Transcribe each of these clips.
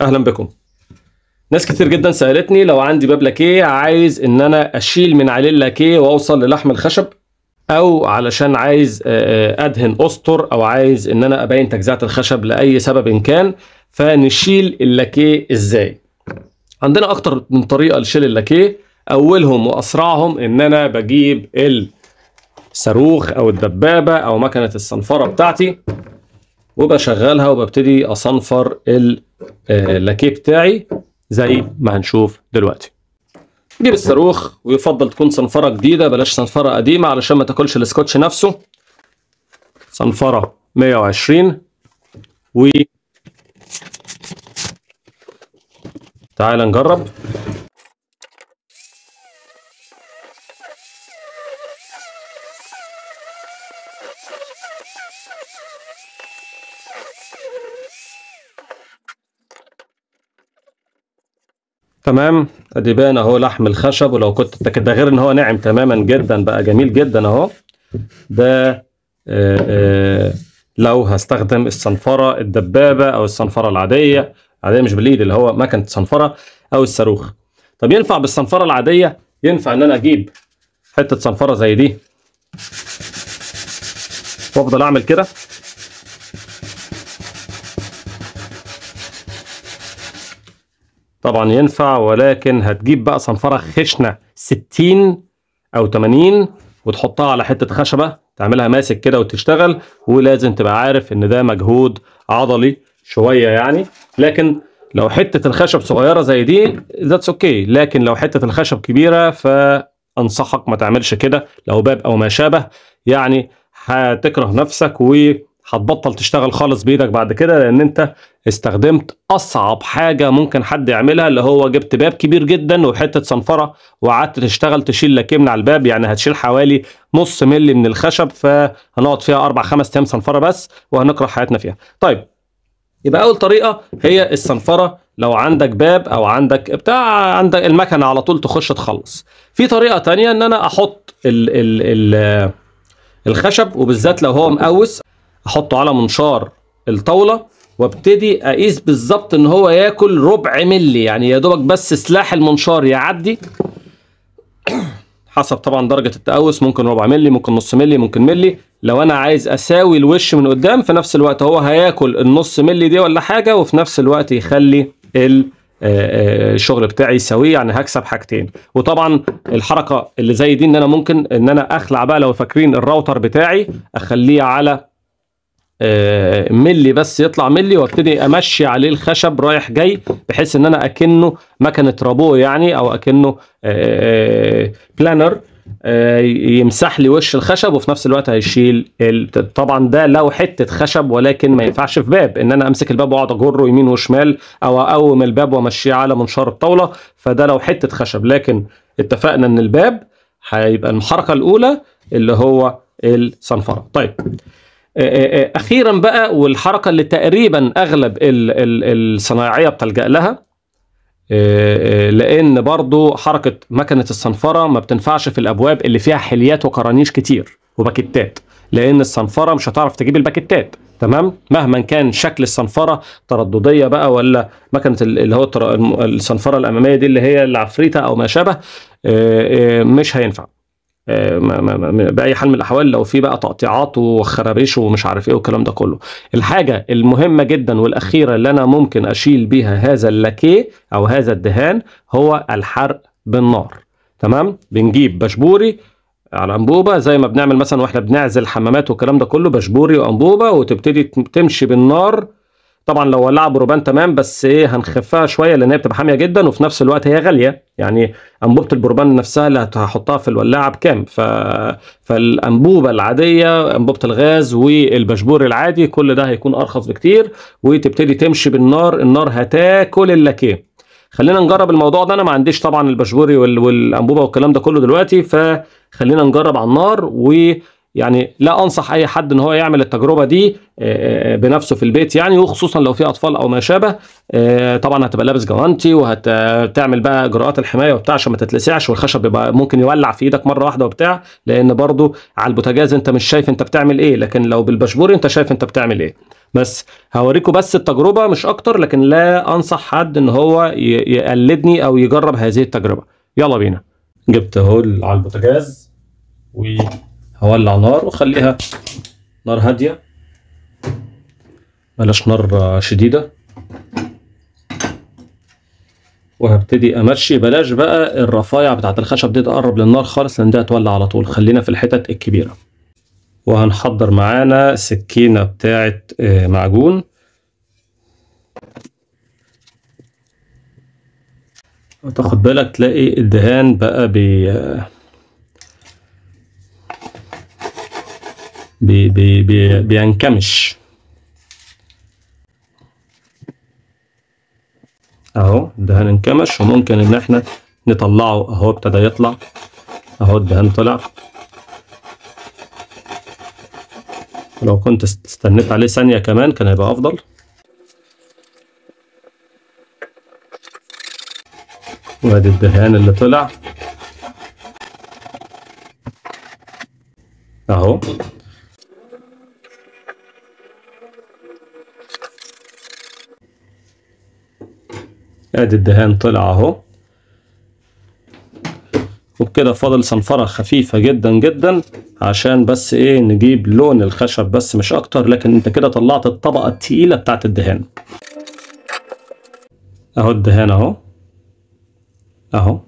اهلا بكم ناس كتير جدا سالتني لو عندي باب لاكيه عايز ان انا اشيل من عليه اللاكيه واوصل للحم الخشب او علشان عايز آه، آه، ادهن اسطر او عايز ان انا ابين تجزئه الخشب لاي سبب إن كان فنشيل اللاكيه ازاي عندنا اكتر من طريقه لشيل اللاكيه اولهم واسرعهم ان انا بجيب الصاروخ او الدبابه او مكنه الصنفره بتاعتي وبشغلها وببتدي اصنفر ال آه، لكي بتاعي زي ما هنشوف دلوقتي جيب الصاروخ ويفضل تكون صنفره جديده بلاش صنفره قديمه علشان ما تاكلش الاسكوتش نفسه صنفره 120 و تعال نجرب تمام ادي باين اهو لحم الخشب ولو كنت ده غير ان هو ناعم تماما جدا بقى جميل جدا اهو ده آآ آه، آآ آه، لو هستخدم الصنفره الدبابه او الصنفره العاديه العاديه مش بالايد اللي هو مكنه الصنفره او الصاروخ طب ينفع بالصنفره العاديه ينفع ان انا اجيب حته صنفره زي دي وافضل اعمل كده طبعا ينفع ولكن هتجيب بقى صنفره خشنه 60 او 80 وتحطها على حته خشبه تعملها ماسك كده وتشتغل ولازم تبقى عارف ان ده مجهود عضلي شويه يعني لكن لو حته الخشب صغيره زي دي ذاتس اوكي okay. لكن لو حته الخشب كبيره فانصحك ما تعملش كده لو باب او ما شابه يعني هتكره نفسك و هتبطل تشتغل خالص بايدك بعد كده لان انت استخدمت اصعب حاجه ممكن حد يعملها اللي هو جبت باب كبير جدا وحته صنفره وقعدت تشتغل تشيل لكيم من على الباب يعني هتشيل حوالي نص ملي من الخشب فهنقعد فيها اربع خمس ايام صنفره بس وهنكره حياتنا فيها. طيب يبقى اول طريقه هي الصنفره لو عندك باب او عندك بتاع عندك المكنه على طول تخش تخلص. في طريقه ثانيه ان انا احط ال ال ال الخشب وبالذات لو هو مقوس احطه على منشار الطاوله وابتدي اقيس بالظبط ان هو ياكل ربع ملي يعني يا دوبك بس سلاح المنشار يعدي حسب طبعا درجه التقوس ممكن ربع ملي ممكن نص ملي ممكن ملي لو انا عايز اساوي الوش من قدام في نفس الوقت هو هياكل النص ملي دي ولا حاجه وفي نفس الوقت يخلي آه، آه، الشغل بتاعي يساويه يعني هكسب حاجتين وطبعا الحركه اللي زي دي ان انا ممكن ان انا اخلع بقى لو فاكرين الراوتر بتاعي اخليه على آه، ملي بس يطلع ملي وابتدي امشي عليه الخشب رايح جاي بحيث ان انا اكنه مكنه رابو يعني او اكنه بلانر آه، آه، يمسح لي وش الخشب وفي نفس الوقت هيشيل ال... طبعا ده لو حته خشب ولكن ما ينفعش في باب ان انا امسك الباب واقعد اجره يمين وشمال او اقوم الباب وامشيه على منشار الطاوله فده لو حته خشب لكن اتفقنا ان الباب هيبقى الحركه الاولى اللي هو الصنفره طيب آه، آه، آه، اخيرا بقى والحركه اللي تقريبا اغلب الصناعيه بتلجا لها لان برضو حركه مكنه الصنفره ما بتنفعش في الابواب اللي فيها حليات وكرانيش كتير وباكتات لان الصنفره مش هتعرف تجيب الباكتات تمام مهما كان شكل الصنفره تردديه بقى ولا مكنه اللي هو الصنفره الاماميه دي اللي هي العفريته او ما شابه مش هينفع آه، باي حال من الاحوال لو في بقى تقطيعات وخرابيش ومش عارف ايه والكلام ده كله الحاجه المهمه جدا والاخيره اللي انا ممكن اشيل بيها هذا اللاكيه او هذا الدهان هو الحرق بالنار تمام بنجيب بشبوري على انبوبه زي ما بنعمل مثلا واحنا بنعزل حمامات والكلام ده كله بشبوري وانبوبه وتبتدي تمشي بالنار طبعا لو ولعوا بروبان تمام بس ايه هنخفها شويه لان هي بتبقى حاميه جدا وفي نفس الوقت هي غاليه يعني انبوبه البروبان نفسها اللي هحطها في الولاعه بكام ف... فالانبوبه العاديه انبوبه الغاز والبشبور العادي كل ده هيكون ارخص بكتير وتبتدي تمشي بالنار النار هتاكل اللاكيه خلينا نجرب الموضوع ده انا ما عنديش طبعا البشبوري وال... والانبوبه والكلام ده كله دلوقتي فخلينا نجرب على النار و يعني لا انصح اي حد ان هو يعمل التجربه دي آه، آه، بنفسه في البيت يعني وخصوصا لو في اطفال او ما شابه آه، طبعا هتبقى لابس جوانتي وهتعمل بقى اجراءات الحمايه وبتاع عشان ما تتلسعش والخشب يبقى ممكن يولع في ايدك مره واحده وبتاع لان برضو على البوتاجاز انت مش شايف انت بتعمل ايه لكن لو بالبشبور انت شايف انت بتعمل ايه بس هوريكم بس التجربه مش اكتر لكن لا انصح حد ان هو يقلدني او يجرب هذه التجربه يلا بينا جبت هول على البوتاجاز و هولع نار وخليها نار هادية بلاش نار شديدة وهبتدي امشي بلاش بقى الرفايع بتاعت الخشب دي تقرب للنار خالص لان دي هتولع على طول خلينا في الحتت الكبيرة وهنحضر معانا سكينة بتاعت آه، معجون تاخد بالك تلاقي الدهان بقى بي آه، بي بي بي بينكمش اهو الدهان انكمش وممكن ان احنا نطلعه اهو ابتدى يطلع اهو الدهان طلع لو كنت استنيت عليه ثانية كمان كان هيبقى افضل وادي الدهان اللي طلع اهو ادي الدهان طلع اهو وبكده فاضل صنفرة خفيفة جدا جدا عشان بس ايه نجيب لون الخشب بس مش اكتر لكن انت كده طلعت الطبقة التقيلة بتاعت الدهان اهو الدهان اهو اهو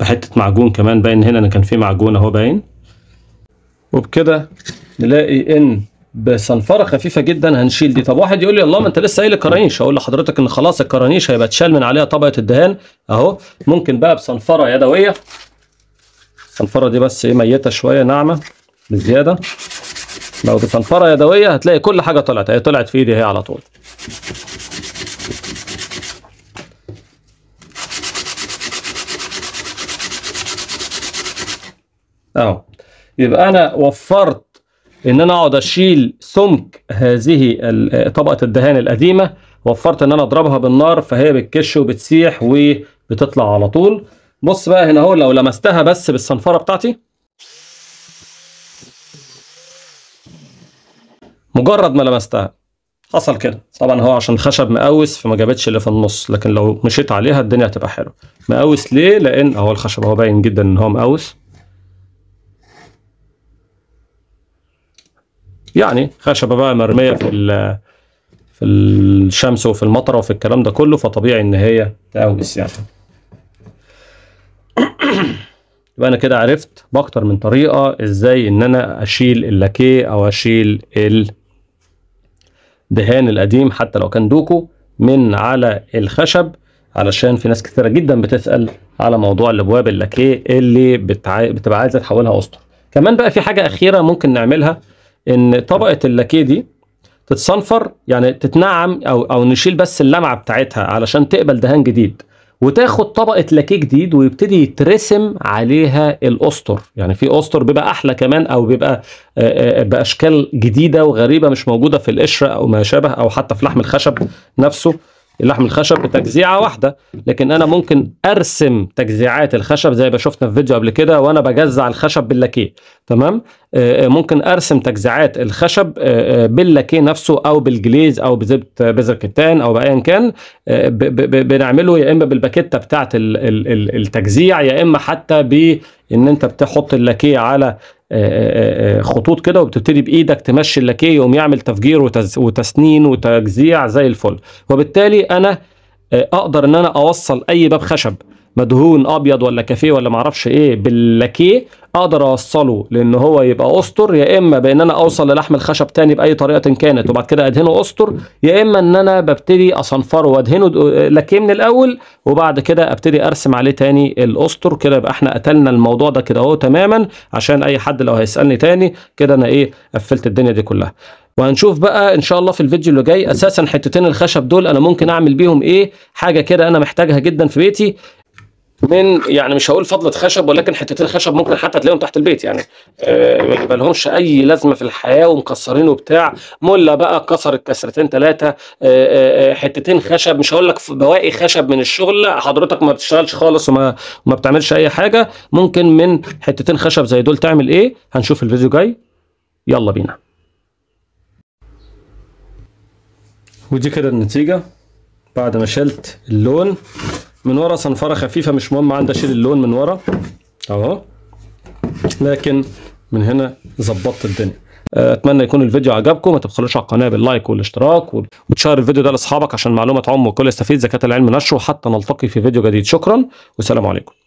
بحتة معجون كمان باين هنا انا كان في معجون اهو باين وبكده نلاقي ان بصنفره خفيفه جدا هنشيل دي طب واحد يقول لي الله ما انت لسه قايل الكرانيش اقول لحضرتك ان خلاص الكرانيش هيبقى اتشال من عليها طبقه الدهان اهو ممكن بقى بصنفره يدويه الصنفره دي بس ايه ميته شويه ناعمه بزياده لو بصنفره يدويه هتلاقي كل حاجه طلعت هي طلعت في ايدي هي على طول اهو يبقى انا وفرت ان انا اقعد اشيل سمك هذه طبقه الدهان القديمه وفرت ان انا اضربها بالنار فهي بتكش وبتسيح وبتطلع على طول بص بقى هنا اهو لو لمستها بس بالصنفره بتاعتي مجرد ما لمستها حصل كده طبعا هو عشان خشب مقوس فما جابتش اللي في النص لكن لو مشيت عليها الدنيا هتبقى حلوه مقوس ليه لان اهو الخشب هو باين جدا ان هو مقوس يعني خشبه بقى مرميه في في الشمس وفي المطره وفي الكلام ده كله فطبيعي ان هي تاوس يعني يبقى انا كده عرفت باكتر من طريقه ازاي ان انا اشيل اللاكيه او اشيل الدهان القديم حتى لو كان دوكو من على الخشب علشان في ناس كثيره جدا بتسال على موضوع الابواب اللاكيه اللي بتبقى عايزه تحولها اسطر كمان بقى في حاجه اخيره ممكن نعملها ان طبقه اللاكيه دي تتصنفر يعني تتنعم او او نشيل بس اللمعه بتاعتها علشان تقبل دهان جديد وتاخد طبقه لاكيه جديد ويبتدي يترسم عليها الاسطر يعني في اسطر بيبقى احلى كمان او بيبقى آه، آه، باشكال جديده وغريبه مش موجوده في القشره او ما شابه او حتى في لحم الخشب نفسه اللحم الخشب بتجزيعه واحده لكن انا ممكن ارسم تجزيعات الخشب زي ما شفنا في فيديو قبل كده وانا بجزع الخشب باللاكيه تمام آه، آه، ممكن ارسم تجزيعات الخشب آه، باللاكيه نفسه او بالجليز او بزبط بذر كتان او بايا كان بنعمله يا اما بالباكيته بتاعه التجزيع يا اما حتى بان انت بتحط اللاكيه على آه، آه، آه، خطوط كده وبتبتدي بايدك تمشي اللاكيه يقوم يعمل تفجير وتسنين وتجزيع زي الفل وبالتالي انا اقدر ان انا اوصل اي باب خشب مدهون ابيض ولا كافيه ولا معرفش ايه باللاكيه اقدر اوصله لان هو يبقى اسطر يا اما بان انا اوصل للحم الخشب تاني باي طريقه كانت وبعد كده ادهنه اسطر يا اما ان انا ببتدي اصنفره وادهنه لاكيه من الاول وبعد كده ابتدي ارسم عليه تاني الاسطر كده يبقى احنا قتلنا الموضوع ده كده اهو تماما عشان اي حد لو هيسالني تاني كده انا ايه قفلت الدنيا دي كلها وهنشوف بقى ان شاء الله في الفيديو اللي جاي اساسا حتتين الخشب دول انا ممكن اعمل بيهم ايه حاجه كده انا محتاجها جدا في بيتي من يعني مش هقول فضله خشب ولكن حتتين خشب ممكن حتى تلاقيهم تحت البيت يعني آه، ما آه اي لازمه في الحياه ومكسرين وبتاع ملا بقى كسر الكسرتين ثلاثه آه،, آه آه حتتين خشب مش هقول لك بواقي خشب من الشغل حضرتك ما بتشتغلش خالص وما ما بتعملش اي حاجه ممكن من حتتين خشب زي دول تعمل ايه هنشوف الفيديو جاي يلا بينا ودي كده النتيجه بعد ما شلت اللون من ورا صنفره خفيفه مش مهم عندي اشيل اللون من ورا اهو لكن من هنا ظبطت الدنيا آه، اتمنى يكون الفيديو عجبكم ما تبخلوش على القناه باللايك والاشتراك وتشير الفيديو ده لاصحابك عشان معلومه تعم والكل يستفيد زكاه العلم نشره حتى نلتقي في فيديو جديد شكرا والسلام عليكم